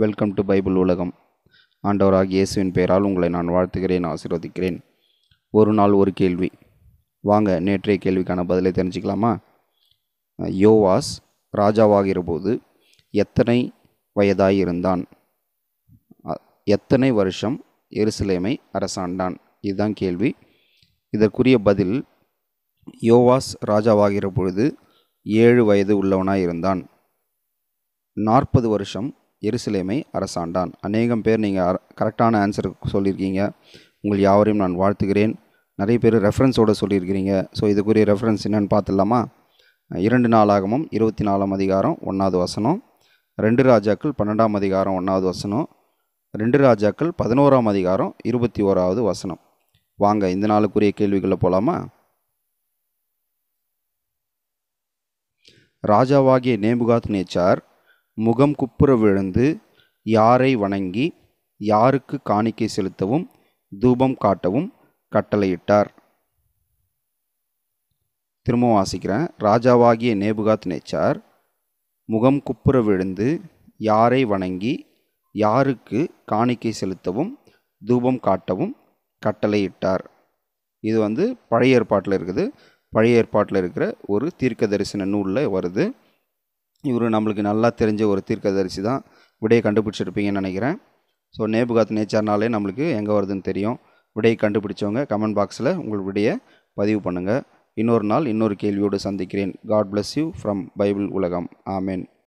welcome to Bible உலகம் ஆண்டவராக இயேசுவின் பெயரால் உங்களை நான் வாழ்த்துகிறேன் ஆசீர்வதிக்கிறேன் ஒரு நாள் ஒரு கேள்வி வாங்க நேற்றைய கேள்விக்கான பதிலை தெரிஞ்சுக்கலாமா யோவாஸ் ராஜாவாகிறபோது எத்தனை இருந்தான் எத்தனை வருஷம் எருசலேமை அரசாண்டான் இதுதான் கேள்வி இதற்குரிய பதில் யோவாஸ் ராஜாவாகிற பொழுது ஏழு வயது உள்ளவனாக இருந்தான் நாற்பது வருஷம் எருசலேமை அரசாண்டான் அநேகம் பேர் நீங்கள் கரெக்டான ஆன்சர் சொல்லியிருக்கீங்க உங்கள் யாவரையும் நான் வாழ்த்துகிறேன் நிறைய பேர் ரெஃபரன்ஸோடு சொல்லியிருக்கிறீங்க ஸோ இதுக்குரிய ரெஃபரன்ஸ் என்னென்னு பார்த்துடலாமா இரண்டு நாளாகமும் இருபத்தி நாலாம் அதிகாரம் ஒன்றாவது வசனம் ரெண்டு ராஜாக்கள் பன்னெண்டாம் அதிகாரம் ஒன்றாவது வசனம் ரெண்டு ராஜாக்கள் பதினோராம் அதிகாரம் இருபத்தி ஓராவது வசனம் வாங்க இந்த நாளுக்குரிய கேள்விகளை போகலாமா ராஜாவாகிய நேபுகாத் நேச்சார் முகம் குப்புற விழுந்து யாரை வணங்கி யாருக்கு காணிக்கை செலுத்தவும் தூபம் காட்டவும் கட்டளையிட்டார் திரும்ப வாசிக்கிறேன் ராஜாவாகிய நேபுகாத் நேச்சார் முகம் குப்புற விழுந்து யாரை வணங்கி யாருக்கு காணிக்கை செலுத்தவும் தூபம் காட்டவும் கட்டளையிட்டார் இது வந்து பழைய ஏற்பாட்டில் இருக்குது பழைய ஏற்பாட்டில் இருக்கிற ஒரு தீர்க்க தரிசன நூலில் வருது இவர் நம்மளுக்கு நல்லா தெரிஞ்ச ஒரு தீர்க்கதரிசி தான் விடையை கண்டுபிடிச்சிருப்பீங்கன்னு நினைக்கிறேன் ஸோ நேபுகாத் நேச்சர்னாலே நம்மளுக்கு எங்கே வருதுன்னு தெரியும் விடையை கண்டுபிடிச்சவங்க கமெண்ட் பாக்ஸில் உங்கள் விடையை பதிவு பண்ணுங்கள் இன்னொரு நாள் இன்னொரு கேள்வியோடு சந்திக்கிறேன் God bless you from Bible உலகம் ஆமேன்